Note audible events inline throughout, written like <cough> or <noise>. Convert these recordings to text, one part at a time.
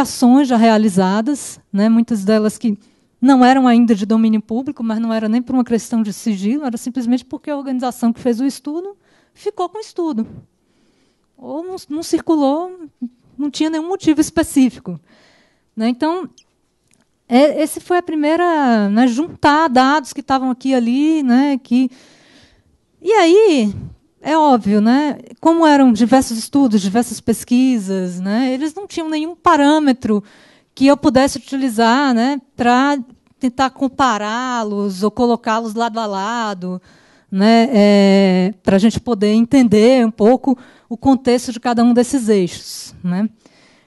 edificações já realizadas, né, muitas delas que não eram ainda de domínio público, mas não era nem por uma questão de sigilo, era simplesmente porque a organização que fez o estudo ficou com o estudo. Ou não, não circulou, não tinha nenhum motivo específico. Né? Então, é, esse foi a primeira né, juntar dados que estavam aqui e ali, né, que e aí é óbvio, né? Como eram diversos estudos, diversas pesquisas, né? Eles não tinham nenhum parâmetro que eu pudesse utilizar, né, para tentar compará-los ou colocá-los lado a lado, né, é, para a gente poder entender um pouco o contexto de cada um desses eixos, né?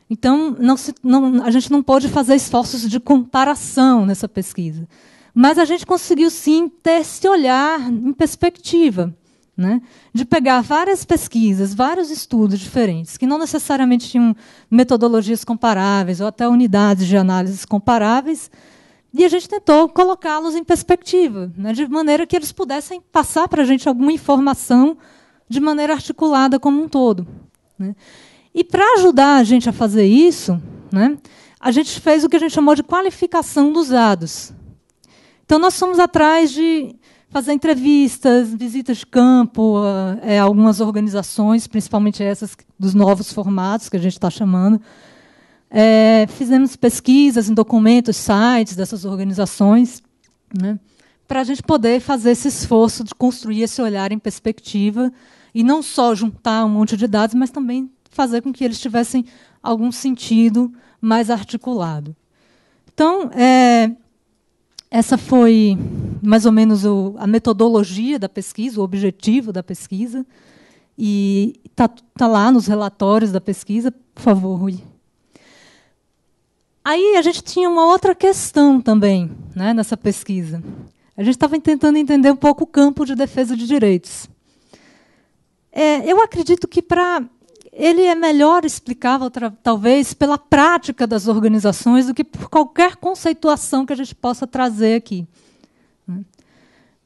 Então, não se, não, a gente não pôde fazer esforços de comparação nessa pesquisa. Mas a gente conseguiu, sim, ter esse olhar em perspectiva né, de pegar várias pesquisas, vários estudos diferentes, que não necessariamente tinham metodologias comparáveis ou até unidades de análise comparáveis, e a gente tentou colocá-los em perspectiva, né, de maneira que eles pudessem passar para a gente alguma informação de maneira articulada como um todo. Né. E para ajudar a gente a fazer isso, né, a gente fez o que a gente chamou de qualificação dos dados. Então, nós fomos atrás de fazer entrevistas, visitas de campo a, eh, é, algumas organizações, principalmente essas dos novos formatos que a gente está chamando. É, fizemos pesquisas em documentos, sites dessas organizações, né, para a gente poder fazer esse esforço de construir esse olhar em perspectiva e não só juntar um monte de dados, mas também fazer com que eles tivessem algum sentido mais articulado. Então, é, essa foi mais ou menos o, a metodologia da pesquisa, o objetivo da pesquisa. E está tá lá nos relatórios da pesquisa. Por favor, Rui. Aí a gente tinha uma outra questão também né, nessa pesquisa. A gente estava tentando entender um pouco o campo de defesa de direitos. É, eu acredito que para ele é melhor explicável, talvez, pela prática das organizações do que por qualquer conceituação que a gente possa trazer aqui.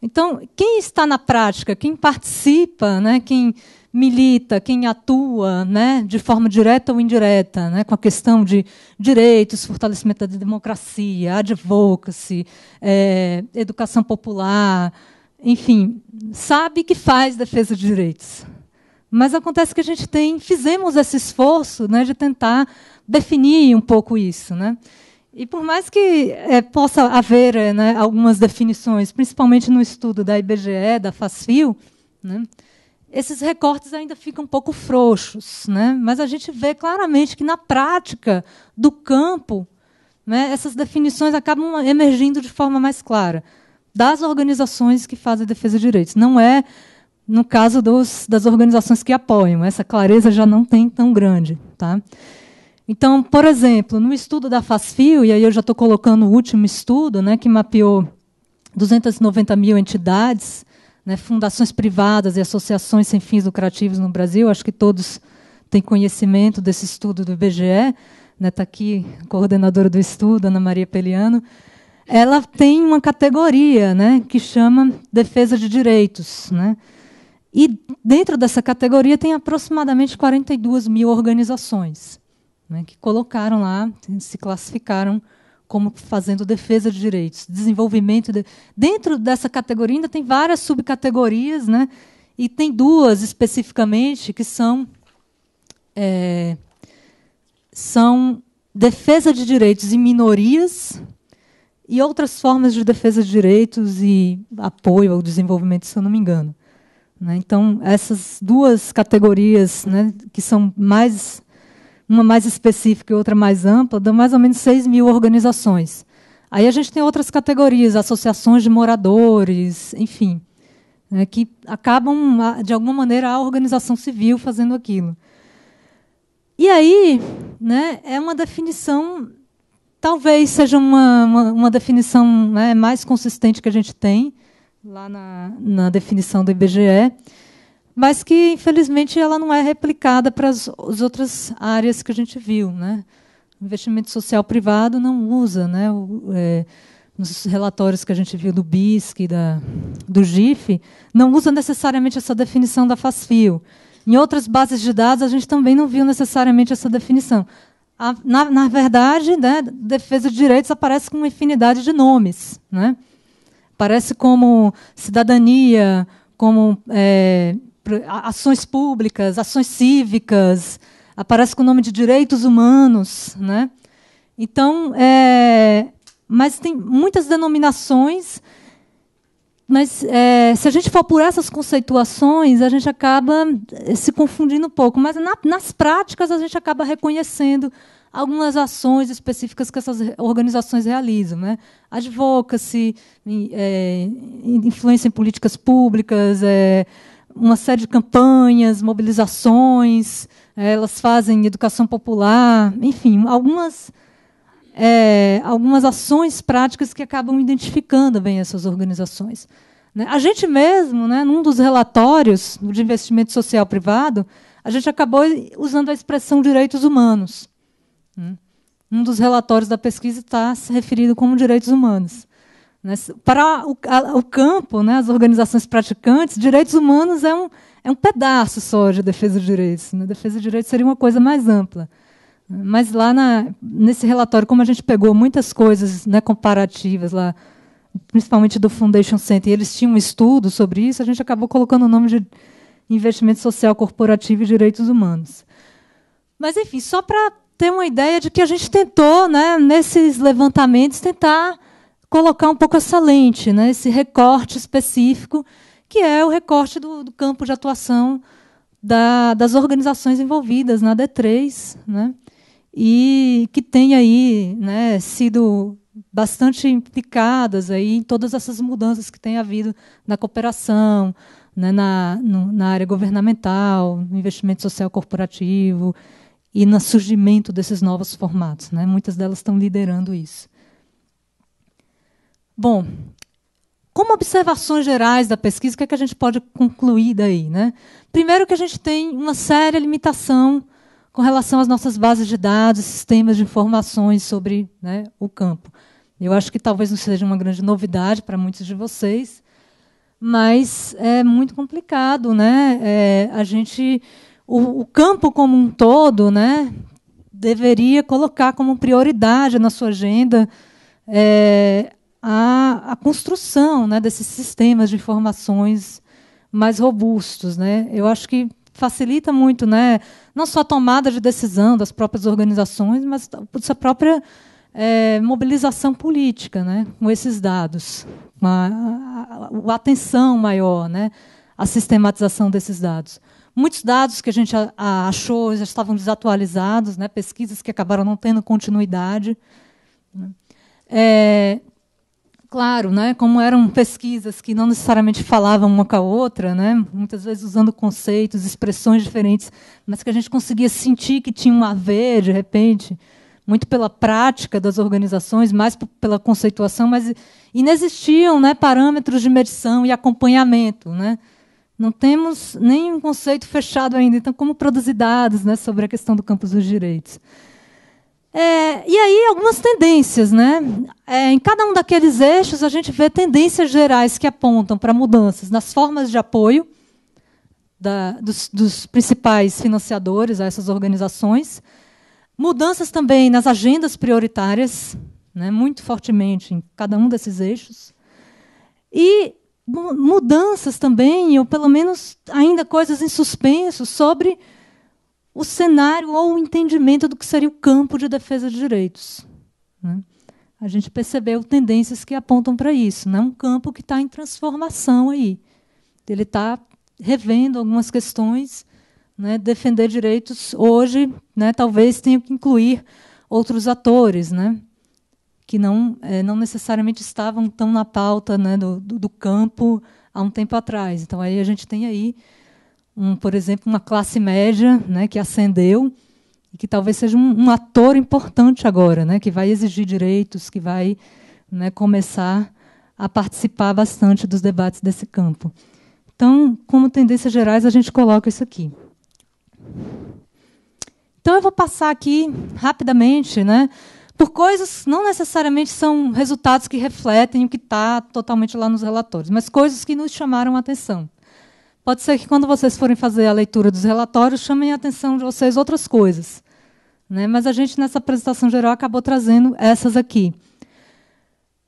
Então, quem está na prática, quem participa, né, quem milita, quem atua né, de forma direta ou indireta, né, com a questão de direitos, fortalecimento da democracia, advocacy, é, educação popular, enfim, sabe que faz defesa de direitos. Mas acontece que a gente tem, fizemos esse esforço né, de tentar definir um pouco isso. Né? E por mais que é, possa haver eh, né, algumas definições, principalmente no estudo da IBGE, da FASFIL, né, esses recortes ainda ficam um pouco frouxos. Né? Mas a gente vê claramente que, na prática do campo, né, essas definições acabam emergindo de forma mais clara das organizações que fazem defesa de direitos. Não é no caso dos, das organizações que apoiam. Essa clareza já não tem tão grande. Tá? Então, por exemplo, no estudo da FASFIO, e aí eu já estou colocando o último estudo, né, que mapeou 290 mil entidades, né, fundações privadas e associações sem fins lucrativos no Brasil, acho que todos têm conhecimento desse estudo do IBGE, está né, tá aqui a coordenadora do estudo, Ana Maria Peliano, ela tem uma categoria né, que chama defesa de direitos, né, e dentro dessa categoria tem aproximadamente 42 mil organizações né, que colocaram lá, se classificaram como fazendo defesa de direitos, desenvolvimento. De... Dentro dessa categoria ainda tem várias subcategorias, né? E tem duas especificamente que são é, são defesa de direitos em minorias e outras formas de defesa de direitos e apoio ao desenvolvimento, se eu não me engano. Né? Então, essas duas categorias, né, que são mais uma mais específica e outra mais ampla, dão mais ou menos 6 mil organizações. Aí a gente tem outras categorias, associações de moradores, enfim, né, que acabam, de alguma maneira, a organização civil fazendo aquilo. E aí né, é uma definição, talvez seja uma, uma, uma definição né, mais consistente que a gente tem, lá na, na definição do IBGE, mas que, infelizmente, ela não é replicada para as, as outras áreas que a gente viu. Né? O investimento social privado não usa. Né? O, é, nos relatórios que a gente viu do BISC, da, do GIF, não usa necessariamente essa definição da FASFIO. Em outras bases de dados, a gente também não viu necessariamente essa definição. A, na, na, verdade, né, defesa de direitos aparece com uma infinidade de nomes. Né? aparece como cidadania, como é, ações públicas, ações cívicas, aparece com o nome de direitos humanos. Né? Então, é, mas tem muitas denominações, mas é, se a gente for por essas conceituações, a gente acaba é, se confundindo um pouco. Mas na, nas práticas, a gente acaba reconhecendo algumas ações específicas que essas organizações realizam. Né? Advocacy, é, influência em políticas públicas, é, uma série de campanhas, mobilizações, é, elas fazem educação popular, enfim, algumas, é, algumas ações práticas que acabam identificando bem essas organizações. Né? A gente mesmo, né, num dos relatórios de investimento social privado, a gente acabou usando a expressão direitos humanos. Né? Um dos relatórios da pesquisa está se referindo como direitos humanos. Né? Para o, o campo, né, as organizações praticantes, direitos humanos é um, é um pedaço só de defesa de direitos. Né? Defesa de direitos seria uma coisa mais ampla. Né? Mas lá na, nesse relatório, como a gente pegou muitas coisas né, comparativas lá, principalmente do Foundation Center, e eles tinham um estudo sobre isso, a gente acabou colocando o nome de investimento social corporativo e direitos humanos. Mas, enfim, só para tem uma ideia de que a gente tentou, né, nesses levantamentos, tentar colocar um pouco essa lente, né, esse recorte específico, que é o recorte do, do campo de atuação da, das organizações envolvidas na D3, né, e que tem aí né, sido bastante implicadas aí em todas essas mudanças que tem havido na cooperação, né, na, no, na área governamental, no investimento social corporativo, e no surgimento desses novos formatos. Né? Muitas delas estão liderando isso. Bom, como observações gerais da pesquisa, o que, é que a gente pode concluir daí? Né? Primeiro, que a gente tem uma séria limitação com relação às nossas bases de dados, sistemas de informações sobre né, o campo. Eu acho que talvez não seja uma grande novidade para muitos de vocês, mas é muito complicado, né? É, a gente o, o campo como um todo né, deveria colocar como prioridade na sua agenda é, a, a, construção né, desses sistemas de informações mais robustos. Né? Eu acho que facilita muito, né, não só a tomada de decisão das próprias organizações, mas a própria é, mobilização política né, com esses dados, a, a, a atenção maior, né, a sistematização desses dados. Muitos dados que a gente achou já estavam desatualizados, né? pesquisas que acabaram não tendo continuidade. Né? É, claro, né? como eram pesquisas que não necessariamente falavam uma com a outra, né? muitas vezes usando conceitos, expressões diferentes, mas que a gente conseguia sentir que tinham a ver, de repente, muito pela prática das organizações, mais pela conceituação, mas inexistiam né? parâmetros de medição e acompanhamento. Né? Não temos nenhum conceito fechado ainda, então, como produzir dados né, sobre a questão do campus dos direitos? É, e aí, algumas tendências. Né? É, em cada um daqueles eixos, a gente vê tendências gerais que apontam para mudanças nas formas de apoio da, dos, dos principais financiadores a essas organizações, mudanças também nas agendas prioritárias, né, muito fortemente em cada um desses eixos, e mudanças também, ou pelo menos ainda coisas em suspenso sobre o cenário ou o entendimento do que seria o campo de defesa de direitos. Né? A gente percebeu tendências que apontam para isso. Né? Um campo que está em transformação aí. Ele está revendo algumas questões. Né? Defender direitos hoje né? talvez tenha que incluir outros atores. Né? que não, é, não necessariamente estavam tão na pauta né, do, do, do, campo há um tempo atrás. Então, aí a gente tem aí, um, por exemplo, uma classe média né, que ascendeu e que talvez seja um, um ator importante agora, né, que vai exigir direitos, que vai né, começar a participar bastante dos debates desse campo. Então, como tendências gerais, a gente coloca isso aqui. Então, eu vou passar aqui rapidamente, né? por coisas não necessariamente são resultados que refletem o que está totalmente lá nos relatórios, mas coisas que nos chamaram a atenção. Pode ser que quando vocês forem fazer a leitura dos relatórios chamem a atenção de vocês outras coisas, né? Mas a gente nessa apresentação geral acabou trazendo essas aqui.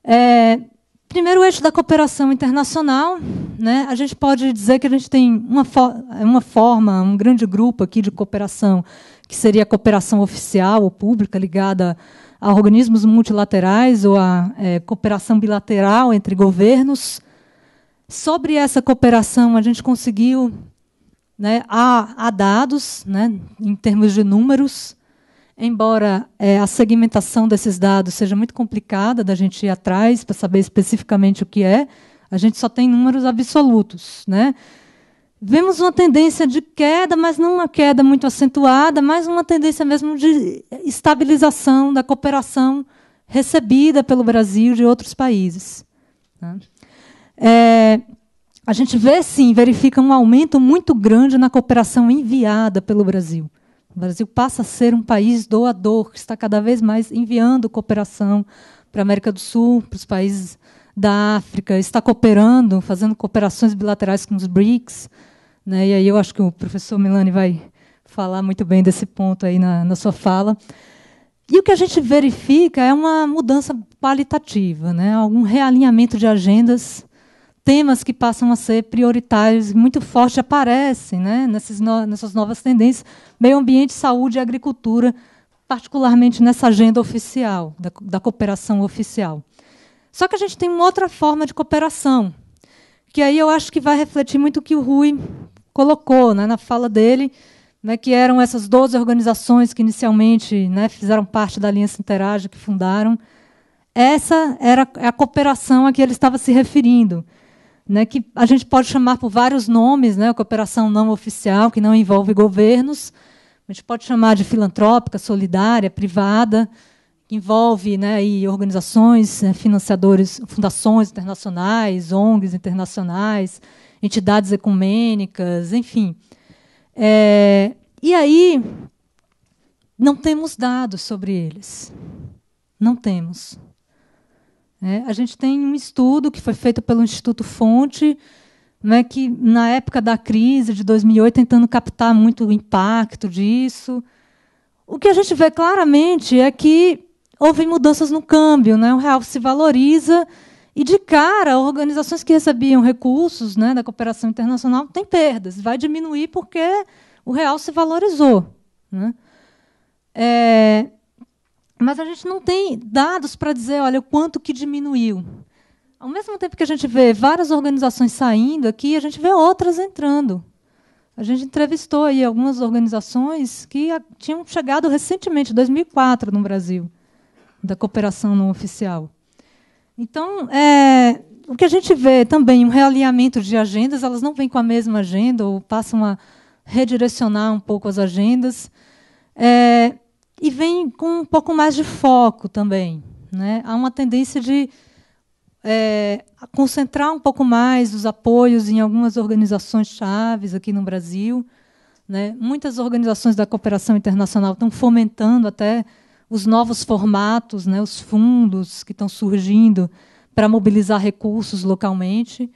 É, primeiro o eixo da cooperação internacional, né? A gente pode dizer que a gente tem uma, fo uma forma, um grande grupo aqui de cooperação que seria a cooperação oficial ou pública ligada a organismos multilaterais ou a é, cooperação bilateral entre governos. Sobre essa cooperação, a gente conseguiu né, há, há dados, né, em termos de números, embora é, a segmentação desses dados seja muito complicada da gente ir atrás para saber especificamente o que é, a gente só tem números absolutos. Né? Vemos uma tendência de queda, mas não uma queda muito acentuada, mas uma tendência mesmo de estabilização da cooperação recebida pelo Brasil de outros países. Né? É, a gente vê, sim, verifica um aumento muito grande na cooperação enviada pelo Brasil. O Brasil passa a ser um país doador, que está cada vez mais enviando cooperação para a América do Sul, para os países da África, está cooperando, fazendo cooperações bilaterais com os BRICS. Né? E aí eu acho que o professor Milani vai falar muito bem desse ponto aí na, na sua fala. E o que a gente verifica é uma mudança qualitativa, né? algum realinhamento de agendas, temas que passam a ser prioritários, muito forte aparecem né? Nessas, no, nessas novas tendências, meio ambiente, saúde e agricultura, particularmente nessa agenda oficial, da, da cooperação oficial. Só que a gente tem uma outra forma de cooperação, que aí eu acho que vai refletir muito o que o Rui colocou né, na fala dele, né, que eram essas 12 organizações que inicialmente né, fizeram parte da Aliança Interage, que fundaram. Essa era a cooperação a que ele estava se referindo, né, que a gente pode chamar por vários nomes, né, cooperação não oficial, que não envolve governos, a gente pode chamar de filantrópica, solidária, privada, que envolve né, e organizações, né, financiadores, fundações internacionais, ONGs internacionais, entidades ecumênicas, enfim. É, e aí não temos dados sobre eles. Não temos. É, a gente tem um estudo que foi feito pelo Instituto Fonte, né, que na época da crise de 2008 tentando captar muito o impacto disso. O que a gente vê claramente é que houve mudanças no câmbio, né? o real se valoriza e, de cara, organizações que recebiam recursos né, da cooperação internacional têm perdas, vai diminuir porque o real se valorizou. Né? É, mas a gente não tem dados para dizer, olha, o quanto que diminuiu. Ao mesmo tempo que a gente vê várias organizações saindo aqui, a gente vê outras entrando. A gente entrevistou aí algumas organizações que tinham chegado recentemente, 2004, no Brasil da cooperação não oficial. Então, é, o que a gente vê também um realinhamento de agendas, elas não vêm com a mesma agenda ou passam a redirecionar um pouco as agendas é, e vêm com um pouco mais de foco também. Né? Há uma tendência de é, concentrar um pouco mais os apoios em algumas organizações chaves aqui no Brasil. Né? Muitas organizações da cooperação internacional estão fomentando até os novos formatos, né, os fundos que estão surgindo para mobilizar recursos localmente.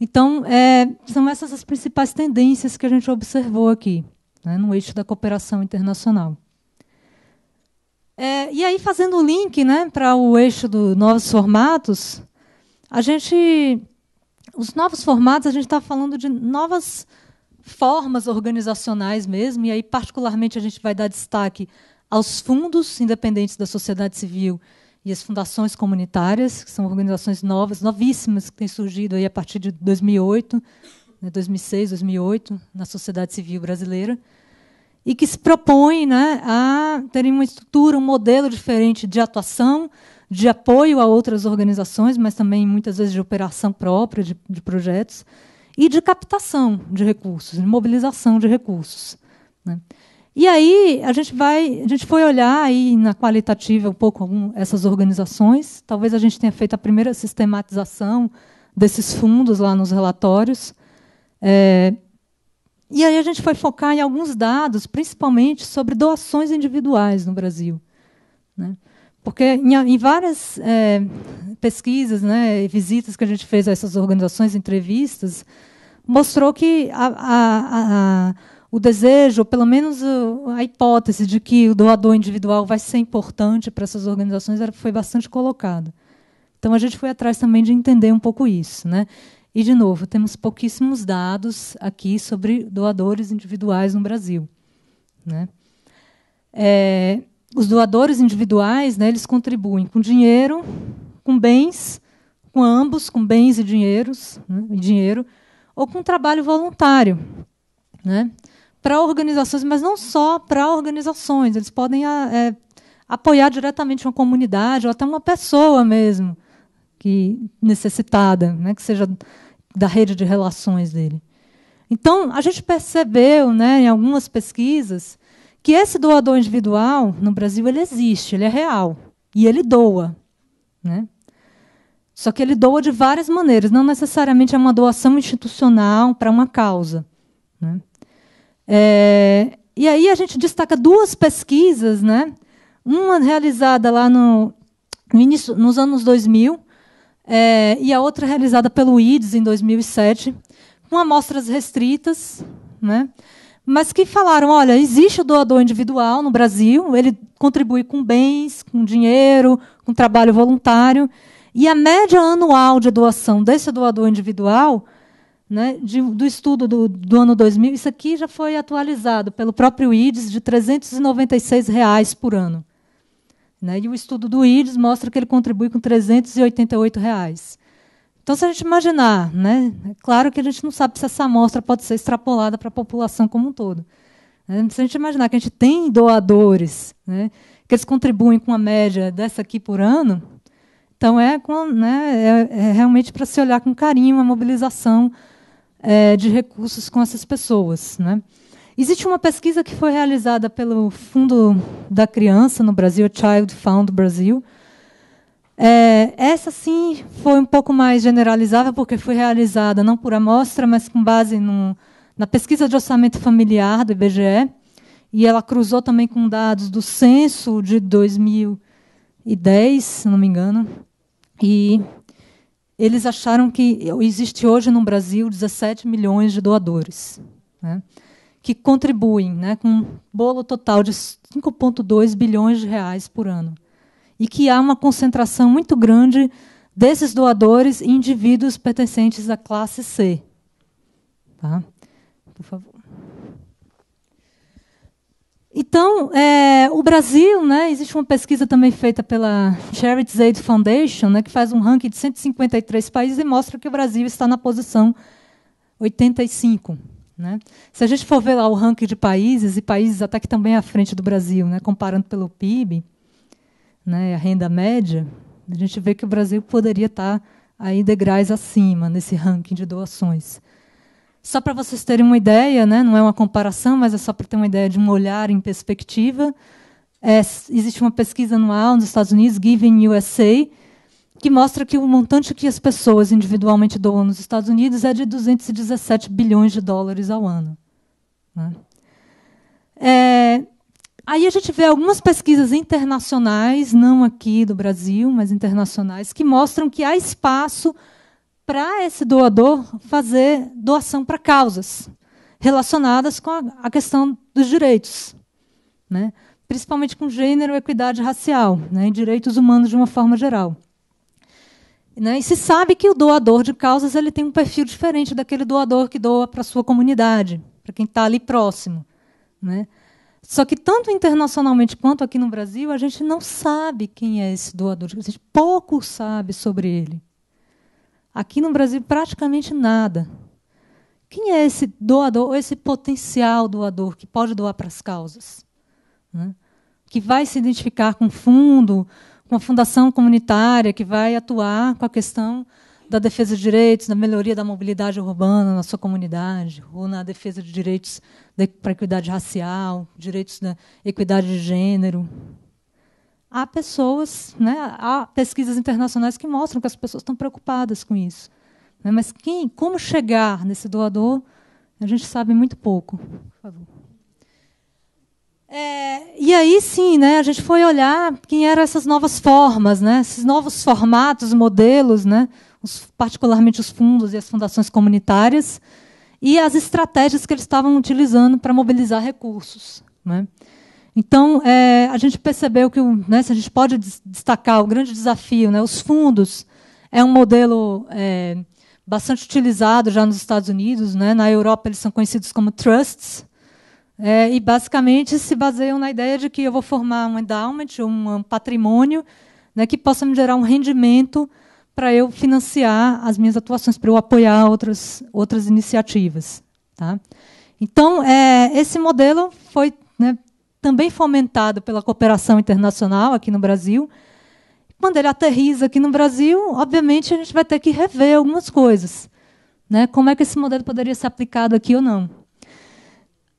Então, é, são essas as principais tendências que a gente observou aqui, né, no eixo da cooperação internacional. É, e aí, fazendo o link né, para o eixo dos novos formatos, a gente. Os novos formatos, a gente está falando de novas formas organizacionais mesmo, e aí, particularmente, a gente vai dar destaque aos fundos independentes da sociedade civil e as fundações comunitárias, que são organizações novas, novíssimas, que têm surgido aí a partir de 2008, 2006, 2008, na sociedade civil brasileira, e que se propõem né, a terem uma estrutura, um modelo diferente de atuação, de apoio a outras organizações, mas também muitas vezes de operação própria de, de projetos, e de captação de recursos, de mobilização de recursos. Né. E aí a gente vai, a gente foi olhar aí na qualitativa um pouco essas organizações. Talvez a gente tenha feito a primeira sistematização desses fundos lá nos relatórios. É, e aí a gente foi focar em alguns dados, principalmente sobre doações individuais no Brasil, né? Porque em, em várias é, pesquisas, né, visitas que a gente fez a essas organizações, entrevistas, mostrou que a, a, a o desejo, ou pelo menos a hipótese de que o doador individual vai ser importante para essas organizações foi bastante colocada. Então a gente foi atrás também de entender um pouco isso, né? E de novo, temos pouquíssimos dados aqui sobre doadores individuais no Brasil, né? É, os doadores individuais, né, eles contribuem com dinheiro, com bens, com ambos, com bens e dinheiros, né, e dinheiro, ou com trabalho voluntário, né? para organizações, mas não só para organizações. Eles podem ah, é, apoiar diretamente uma comunidade ou até uma pessoa mesmo que necessitada, né, que seja da rede de relações dele. Então, a gente percebeu, né, em algumas pesquisas, que esse doador individual no Brasil ele existe, ele é real e ele doa, né? Só que ele doa de várias maneiras, não necessariamente é uma doação institucional para uma causa, né? É, e aí a gente destaca duas pesquisas, né? Uma realizada lá no, no início, nos anos 2000 é, e a outra realizada pelo IDES em 2007, com amostras restritas, né? mas que falaram, olha, existe o doador individual no Brasil, ele contribui com bens, com dinheiro, com trabalho voluntário, e a média anual de doação desse doador individual né, de, do estudo do, do, ano 2000, isso aqui já foi atualizado pelo próprio IDES de R$ 396 reais por ano. Né, e o estudo do IDES mostra que ele contribui com R$ 388. Reais. Então, se a gente imaginar, né, é claro que a gente não sabe se essa amostra pode ser extrapolada para a população como um todo. Né? Se a gente imaginar que a gente tem doadores, né, que eles contribuem com a média dessa aqui por ano, então é, né, é, é realmente para se olhar com carinho a mobilização é, de recursos com essas pessoas. Né? Existe uma pesquisa que foi realizada pelo Fundo da Criança no Brasil, Child Fund Brasil. É, essa sim foi um pouco mais generalizável, porque foi realizada não por amostra, mas com base no, na pesquisa de orçamento familiar do IBGE. E ela cruzou também com dados do censo de 2010, se não me engano. E eles acharam que existe hoje no Brasil 17 milhões de doadores, né, que contribuem né, com um bolo total de 5,2 bilhões de reais por ano. E que há uma concentração muito grande desses doadores em indivíduos pertencentes à classe C. Tá? Por favor. Então, é, o Brasil, né, existe uma pesquisa também feita pela Charities Aid Foundation, né, que faz um ranking de 153 países e mostra que o Brasil está na posição 85. Né? Se a gente for ver lá o ranking de países, e países até que também à frente do Brasil, né, comparando pelo PIB, né, a renda média, a gente vê que o Brasil poderia estar tá aí degraus acima nesse ranking de doações. Só para vocês terem uma ideia, né, não é uma comparação, mas é só para ter uma ideia de um olhar em perspectiva. É, existe uma pesquisa anual nos Estados Unidos, Giving USA, que mostra que o montante que as pessoas individualmente doam nos Estados Unidos é de 217 bilhões de dólares ao ano. Né? É, aí a gente vê algumas pesquisas internacionais, não aqui do Brasil, mas internacionais, que mostram que há espaço para esse doador fazer doação para causas relacionadas com a, a questão dos direitos, né? principalmente com gênero, equidade racial né? e direitos humanos de uma forma geral. Né? E se sabe que o doador de causas ele tem um perfil diferente daquele doador que doa para a sua comunidade, para quem está ali próximo. Né? Só que tanto internacionalmente quanto aqui no Brasil, a gente não sabe quem é esse doador. A gente pouco sabe sobre ele. Aqui no Brasil, praticamente nada. Quem é esse doador, ou esse potencial doador que pode doar para as causas? Né? Que vai se identificar com um fundo, com uma fundação comunitária, que vai atuar com a questão da defesa de direitos, da melhoria da mobilidade urbana na sua comunidade, ou na defesa de direitos para equidade racial, direitos da equidade de gênero há pessoas, né, há pesquisas internacionais que mostram que as pessoas estão preocupadas com isso. Né, mas quem, como chegar nesse doador, a gente sabe muito pouco. Por favor. É, e aí sim, né, a gente foi olhar quem eram essas novas formas, né, esses novos formatos, modelos, né, os, particularmente os fundos e as fundações comunitárias, e as estratégias que eles estavam utilizando para mobilizar recursos. Né. Então, é, a gente percebeu que, né, se a gente pode destacar o grande desafio, né, os fundos é um modelo é, bastante utilizado já nos Estados Unidos, né, na Europa eles são conhecidos como trusts, é, e basicamente se baseiam na ideia de que eu vou formar um endowment, um, um patrimônio, né, que possa me gerar um rendimento para eu financiar as minhas atuações, para eu apoiar outras, outras iniciativas. Tá? Então, é, esse modelo foi né, também fomentado pela cooperação internacional aqui no Brasil. Quando ele aterriza aqui no Brasil, obviamente a gente vai ter que rever algumas coisas. Né? Como é que esse modelo poderia ser aplicado aqui ou não?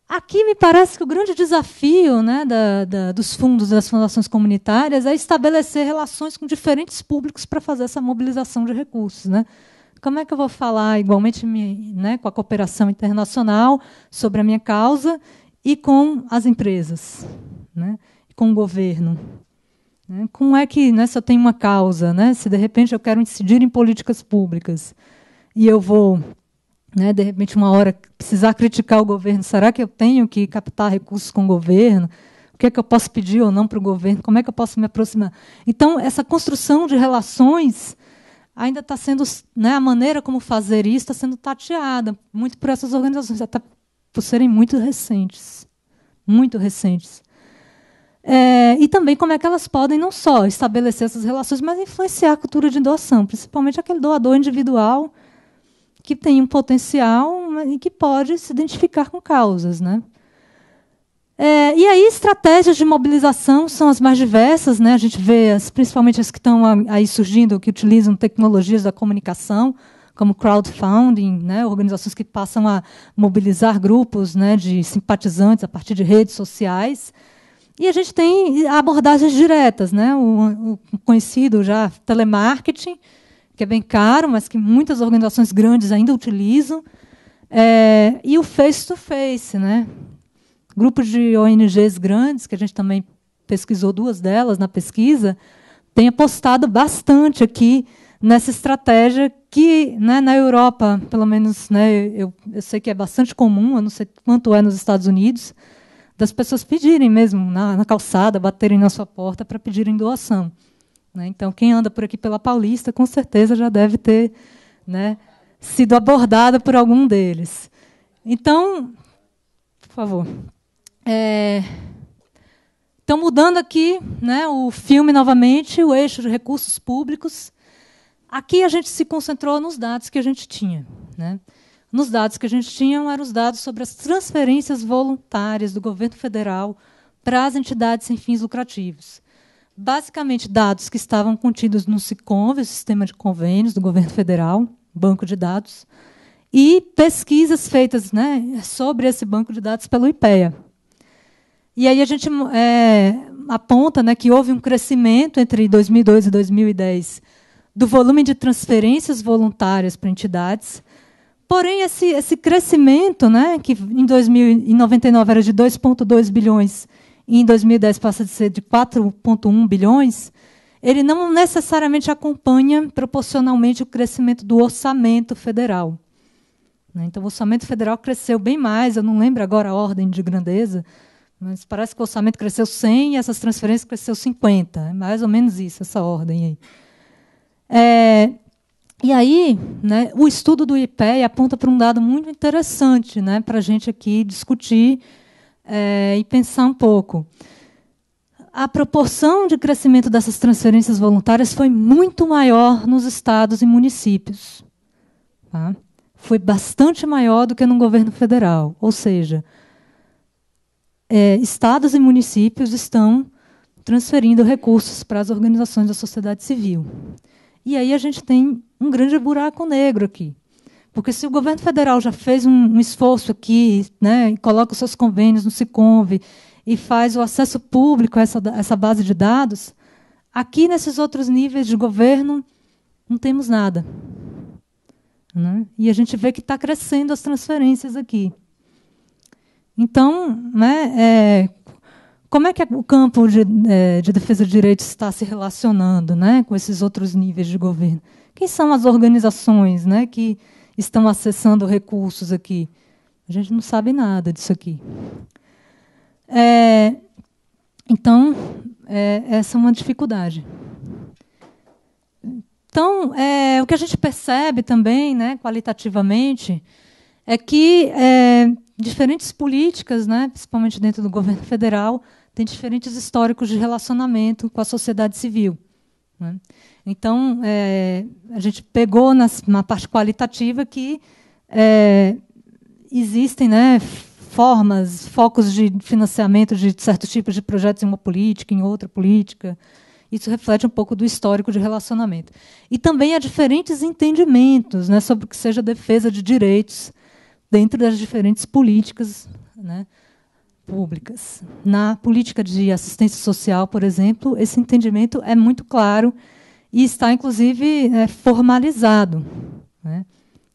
Aqui me parece que o grande desafio né, da, da, dos fundos das fundações comunitárias é estabelecer relações com diferentes públicos para fazer essa mobilização de recursos. Né? Como é que eu vou falar igualmente né, com a cooperação internacional sobre a minha causa e com as empresas, né? com o governo. Né? Como é que, né, se eu tenho uma causa, né, se de repente eu quero incidir em políticas públicas e eu vou, né, de repente, uma hora precisar criticar o governo, será que eu tenho que captar recursos com o governo? O que é que eu posso pedir ou não para o governo? Como é que eu posso me aproximar? Então, essa construção de relações ainda está sendo, né, a maneira como fazer isso está sendo tateada muito por essas organizações, até por serem muito recentes. Muito recentes. É, e também como é que elas podem não só estabelecer essas relações, mas influenciar a cultura de doação, principalmente aquele doador individual que tem um potencial e que pode se identificar com causas. Né? É, e aí, estratégias de mobilização são as mais diversas. Né? A gente vê as, principalmente as que estão aí surgindo, que utilizam tecnologias da comunicação como crowdfunding, né, organizações que passam a mobilizar grupos né, de simpatizantes a partir de redes sociais. E a gente tem abordagens diretas, né, o, o conhecido já telemarketing, que é bem caro, mas que muitas organizações grandes ainda utilizam, é, e o face-to-face. -face, né, grupos de ONGs grandes, que a gente também pesquisou duas delas na pesquisa, têm apostado bastante aqui nessa estratégia que né, na Europa, pelo menos né, eu, eu, sei que é bastante comum, eu não sei quanto é nos Estados Unidos, das pessoas pedirem mesmo na, na calçada, baterem na sua porta para pedirem doação. Né? Então, quem anda por aqui pela Paulista, com certeza já deve ter né, sido abordada por algum deles. Então, por favor. É, então, mudando aqui né, o filme novamente, o eixo de recursos públicos, Aqui a gente se concentrou nos dados que a gente tinha. Né? Nos dados que a gente tinha eram os dados sobre as transferências voluntárias do governo federal para as entidades sem fins lucrativos. Basicamente, dados que estavam contidos no SICOMV, o Sistema de Convênios do Governo Federal, banco de dados, e pesquisas feitas né, sobre esse banco de dados pelo IPEA. E aí a gente é, aponta né, que houve um crescimento entre 2002 e 2010 do volume de transferências voluntárias para entidades. Porém, esse, esse crescimento, né, que em 2099 era de 2,2 bilhões e em 2010 passa a ser de 4,1 bilhões, ele não necessariamente acompanha proporcionalmente o crescimento do orçamento federal. Né? Então, o orçamento federal cresceu bem mais, eu não lembro agora a ordem de grandeza, mas parece que o orçamento cresceu 100 e essas transferências cresceu 50. É mais ou menos isso, essa ordem aí. É, e aí, né, o estudo do IPEA aponta para um dado muito interessante né, para a gente aqui discutir é, e pensar um pouco. A proporção de crescimento dessas transferências voluntárias foi muito maior nos estados e municípios. Tá? Foi bastante maior do que no governo federal. Ou seja, é, estados e municípios estão transferindo recursos para as organizações da sociedade civil. E aí a gente tem um grande buraco negro aqui. Porque se o governo federal já fez um, um esforço aqui, né, coloca os seus convênios no SICOMV e faz o acesso público a essa, essa base de dados, aqui nesses outros níveis de governo não temos nada. Né? E a gente vê que está crescendo as transferências aqui. Então, né, é, como é que o campo de, é, de defesa de direitos está se relacionando né, com esses outros níveis de governo? Quem são as organizações né, que estão acessando recursos aqui? A gente não sabe nada disso aqui. É, então, é, essa é uma dificuldade. Então, é, o que a gente percebe também, né, qualitativamente, é que é, diferentes políticas, né, principalmente dentro do governo federal, tem diferentes históricos de relacionamento com a sociedade civil. Né? Então, é, a gente pegou nas, na parte qualitativa que é, existem né, formas, focos de financiamento de certos tipos de projetos em uma política, em outra política. Isso reflete um pouco do histórico de relacionamento. E também há diferentes entendimentos né, sobre o que seja defesa de direitos dentro das diferentes políticas né, públicas. Na política de assistência social, por exemplo, esse entendimento é muito claro e está, inclusive, é, formalizado. Né?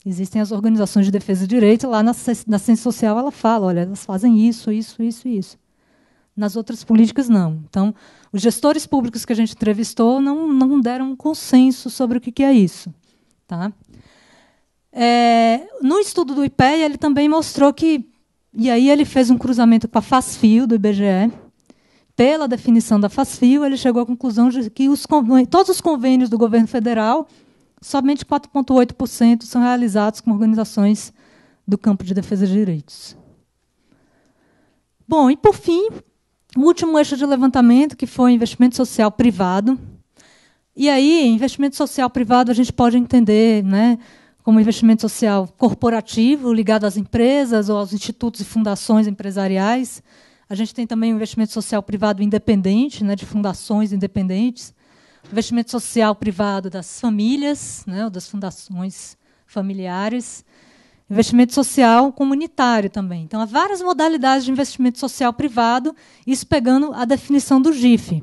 Existem as organizações de defesa de direitos, lá na, na ciência social ela fala, olha, elas fazem isso, isso, isso e isso. Nas outras políticas, não. Então, os gestores públicos que a gente entrevistou não, não deram um consenso sobre o que, que é isso. Tá? É, no estudo do IPEA, ele também mostrou que e aí ele fez um cruzamento com a FASFIO do IBGE. Pela definição da FASFIO, ele chegou à conclusão de que os todos os convênios do governo federal, somente 4,8% são realizados com organizações do campo de defesa de direitos. Bom, e por fim, o último eixo de levantamento, que foi investimento social privado. E aí, investimento social privado, a gente pode entender, né? como investimento social corporativo ligado às empresas ou aos institutos e fundações empresariais. A gente tem também o investimento social privado independente, né, de fundações independentes. O investimento social privado das famílias, né, ou das fundações familiares. Investimento social comunitário também. Então, há várias modalidades de investimento social privado, isso pegando a definição do GIF.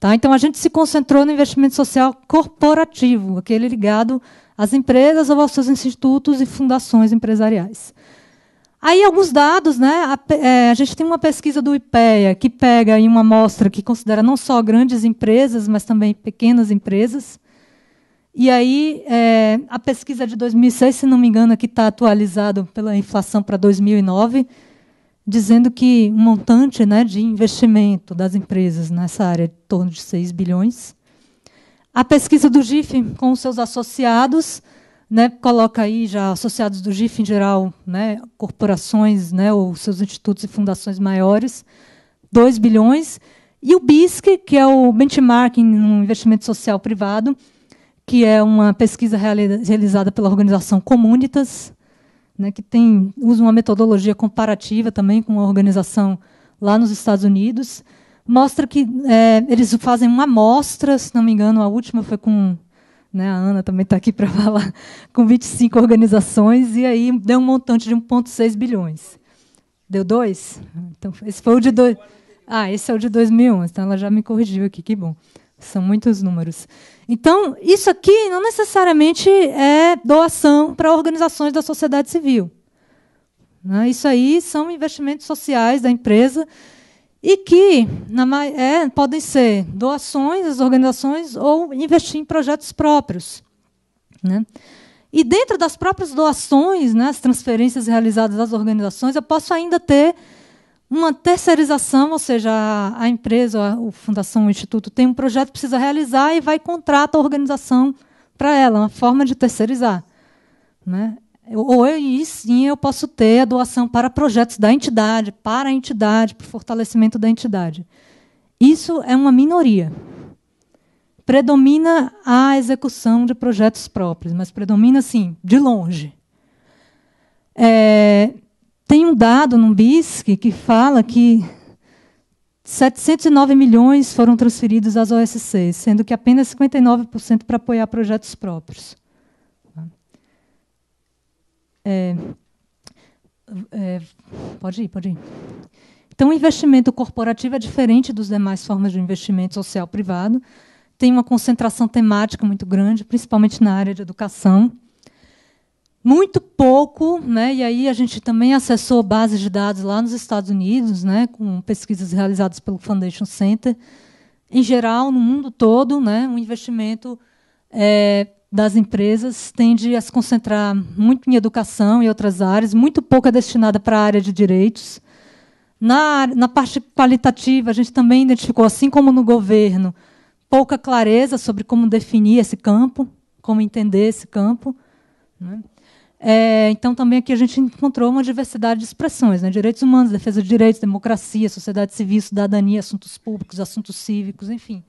Tá? Então, a gente se concentrou no investimento social corporativo, aquele ligado as empresas ou aos seus institutos e fundações empresariais. Aí alguns dados, né? A, é, a, gente tem uma pesquisa do IPEA que pega em uma amostra que considera não só grandes empresas, mas também pequenas empresas. E aí é, a pesquisa de 2006, se não me engano, é que está atualizado pela inflação para 2009, dizendo que um montante, né, de investimento das empresas nessa área é de torno de 6 bilhões a pesquisa do GIF com os seus associados, né, coloca aí já associados do GIF em geral, né, corporações, né, ou seus institutos e fundações maiores, 2 bilhões. E o BISC, que é o Benchmarking no Investimento Social Privado, que é uma pesquisa realizada pela organização Comunitas, né, que tem, usa uma metodologia comparativa também com a organização lá nos Estados Unidos mostra que é, eles fazem uma amostra, se não me engano, a última foi com. Né, a Ana também está aqui para <laughs> falar, com 25 organizações, e aí deu um montante de 1,6 bilhões. Deu dois? Então, esse foi o de dois. Ah, esse é o de 2011, então ela já me corrigiu aqui, que bom. São muitos números. Então, isso aqui não necessariamente é doação para organizações da sociedade civil. Né? Isso aí são investimentos sociais da empresa e que na, é, podem ser doações às organizações ou investir em projetos próprios. Né? E dentro das próprias doações, né, as transferências realizadas às organizações, eu posso ainda ter uma terceirização, ou seja, a, empresa, a, fundação, o instituto tem um projeto que precisa realizar e vai contrata a organização para ela, uma forma de terceirizar. Né? Ou e sim eu posso ter a doação para projetos da entidade, para a entidade, para o fortalecimento da entidade. Isso é uma minoria. Predomina a execução de projetos próprios, mas predomina, sim, de longe. É, tem um dado no BISC que fala que 709 milhões foram transferidos às OSCs, sendo que apenas 59% para apoiar projetos próprios. É, é, pode ir, pode ir. Então, o investimento corporativo é diferente dos demais formas de investimento social privado. Tem uma concentração temática muito grande, principalmente na área de educação. Muito pouco, né? e aí a gente também acessou bases de dados lá nos Estados Unidos, né? com pesquisas realizadas pelo Foundation Center. Em geral, no mundo todo, né? um investimento é, das empresas tende a se concentrar muito em educação e outras áreas, muito pouco é destinada para a área de direitos. Na, na parte qualitativa, a gente também identificou, assim como no governo, pouca clareza sobre como definir esse campo, como entender esse campo. Né? É, então, também aqui a gente encontrou uma diversidade de expressões: né? direitos humanos, defesa de direitos, democracia, sociedade civil, cidadania, assuntos públicos, assuntos cívicos, enfim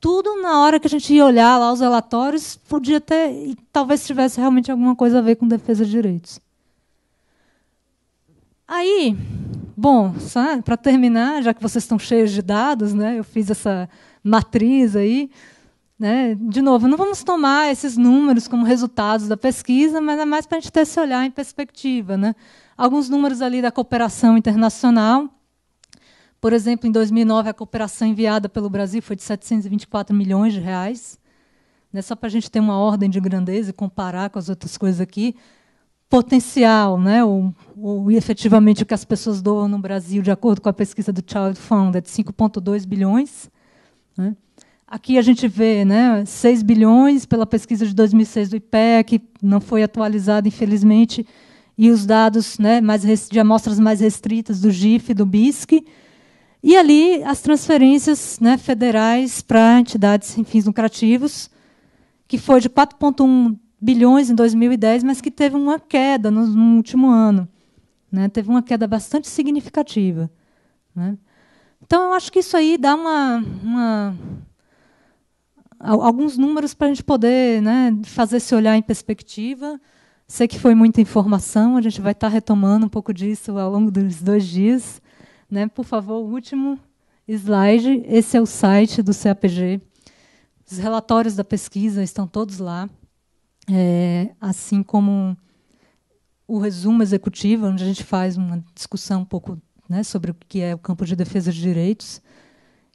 tudo na hora que a gente ia olhar lá os relatórios, podia ter, e talvez tivesse realmente alguma coisa a ver com defesa de direitos. Aí, bom, para terminar, já que vocês estão cheios de dados, né, eu fiz essa matriz aí. Né, de novo, não vamos tomar esses números como resultados da pesquisa, mas é mais para a gente ter esse olhar em perspectiva. Né? Alguns números ali da cooperação internacional, por exemplo, em 2009, a cooperação enviada pelo Brasil foi de 724 milhões de reais. Né? Só para a gente ter uma ordem de grandeza e comparar com as outras coisas aqui. Potencial, né? ou, efetivamente o que as pessoas doam no Brasil, de acordo com a pesquisa do Child Fund, é de 5,2 bilhões. Né? Aqui a gente vê né, 6 bilhões pela pesquisa de 2006 do IPEC, não foi atualizada, infelizmente, e os dados né, mais, de amostras mais restritas do GIF, do BISC. E ali as transferências né, federais para entidades sem fins lucrativos, que foi de 4,1 bilhões em 2010, mas que teve uma queda no, no último ano. Né? Teve uma queda bastante significativa. Né? Então, eu acho que isso aí dá uma, uma alguns números para a gente poder né, fazer esse olhar em perspectiva. Sei que foi muita informação, a gente vai estar tá retomando um pouco disso ao longo dos dois dias. Né? Por favor, último slide. Esse é o site do CAPG. Os relatórios da pesquisa estão todos lá, é, assim como o resumo executivo, onde a gente faz uma discussão um pouco né, sobre o que é o campo de defesa de direitos.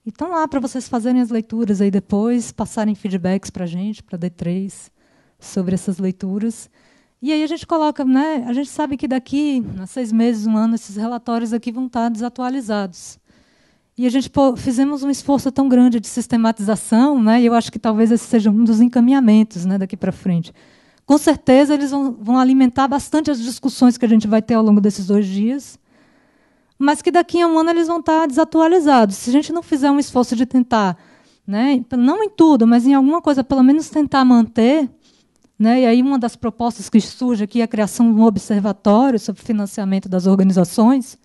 Então estão lá para vocês fazerem as leituras aí depois, passarem feedbacks para a gente, para a D3, sobre essas leituras. E aí a gente coloca, né? A gente sabe que daqui a seis meses, um ano, esses relatórios aqui vão estar desatualizados. E a gente pô, fizemos um esforço tão grande de sistematização, né? E eu acho que talvez esse seja um dos encaminhamentos, né? Daqui para frente. Com certeza eles vão, vão alimentar bastante as discussões que a gente vai ter ao longo desses dois dias mas que daqui a um ano eles vão estar desatualizados. Se a gente não fizer um esforço de tentar, né, não em tudo, mas em alguma coisa, pelo menos tentar manter, né? E aí uma das propostas que surge aqui é a criação de um observatório sobre financiamento das organizações.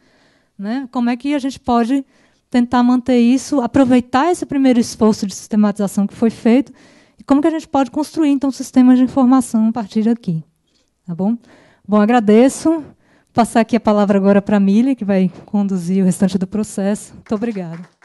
Né? Como é que a gente pode tentar manter isso, aproveitar esse primeiro esforço de sistematização que foi feito e como que a gente pode construir então sistemas de informação a partir daqui, tá bom? Bom, agradeço. Vou passar aqui a palavra agora para a Mili, que vai conduzir o restante do processo. Muito obrigada.